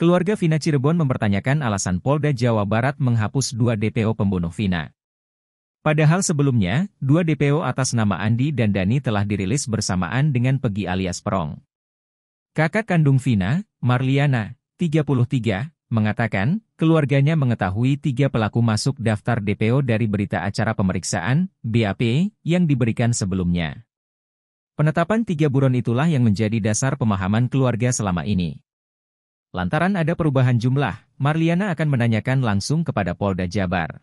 Keluarga Vina Cirebon mempertanyakan alasan Polda Jawa Barat menghapus dua DPO pembunuh Vina. Padahal sebelumnya, dua DPO atas nama Andi dan Dani telah dirilis bersamaan dengan Pegi alias Perong. Kakak kandung Vina, Marliana, 33, mengatakan, keluarganya mengetahui tiga pelaku masuk daftar DPO dari berita acara pemeriksaan, BAP, yang diberikan sebelumnya. Penetapan tiga buron itulah yang menjadi dasar pemahaman keluarga selama ini. Lantaran ada perubahan jumlah, Marliana akan menanyakan langsung kepada Polda Jabar.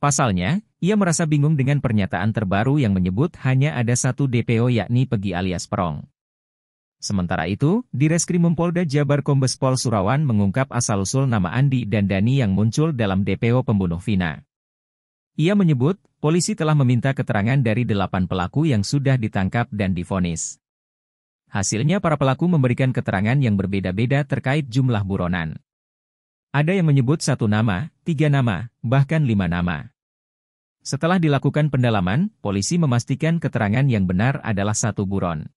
Pasalnya, ia merasa bingung dengan pernyataan terbaru yang menyebut hanya ada satu DPO yakni Pegi alias Perong. Sementara itu, di Reskrimum Polda Jabar Kombes Pol Surawan mengungkap asal-usul nama Andi dan Dani yang muncul dalam DPO pembunuh Vina. Ia menyebut, polisi telah meminta keterangan dari delapan pelaku yang sudah ditangkap dan difonis. Hasilnya para pelaku memberikan keterangan yang berbeda-beda terkait jumlah buronan. Ada yang menyebut satu nama, tiga nama, bahkan lima nama. Setelah dilakukan pendalaman, polisi memastikan keterangan yang benar adalah satu buron.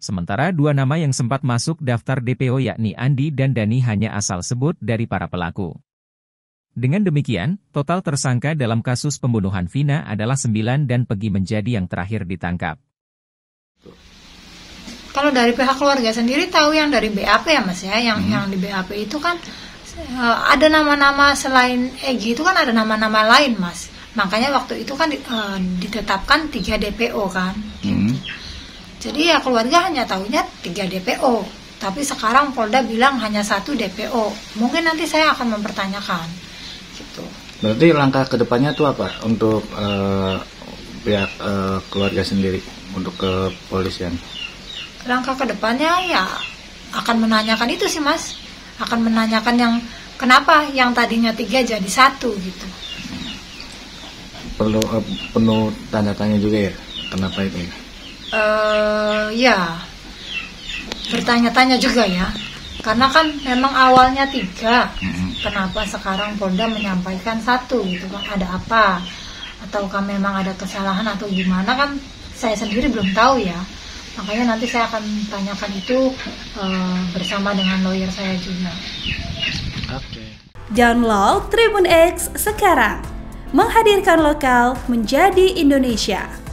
Sementara dua nama yang sempat masuk daftar DPO yakni Andi dan Dani hanya asal sebut dari para pelaku. Dengan demikian, total tersangka dalam kasus pembunuhan Vina adalah sembilan dan pergi menjadi yang terakhir ditangkap kalau dari pihak keluarga sendiri tahu yang dari BAP ya mas ya yang hmm. yang di BAP itu kan uh, ada nama-nama selain Egi itu kan ada nama-nama lain mas makanya waktu itu kan uh, ditetapkan tiga DPO kan hmm. jadi ya keluarga hanya tahunya tiga DPO tapi sekarang Polda bilang hanya satu DPO mungkin nanti saya akan mempertanyakan gitu berarti langkah kedepannya itu apa untuk uh, pihak uh, keluarga sendiri untuk kepolisian langkah kedepannya ya akan menanyakan itu sih mas akan menanyakan yang kenapa yang tadinya tiga jadi satu gitu perlu uh, penuh tanda tanya juga ya kenapa itu ya uh, ya bertanya-tanya juga ya karena kan memang awalnya tiga mm-hmm. kenapa sekarang Polda menyampaikan satu gitu kan ada apa ataukah memang ada kesalahan atau gimana kan saya sendiri belum tahu ya makanya nanti saya akan tanyakan itu uh, bersama dengan lawyer saya juga oke download Tribun X sekarang menghadirkan lokal menjadi Indonesia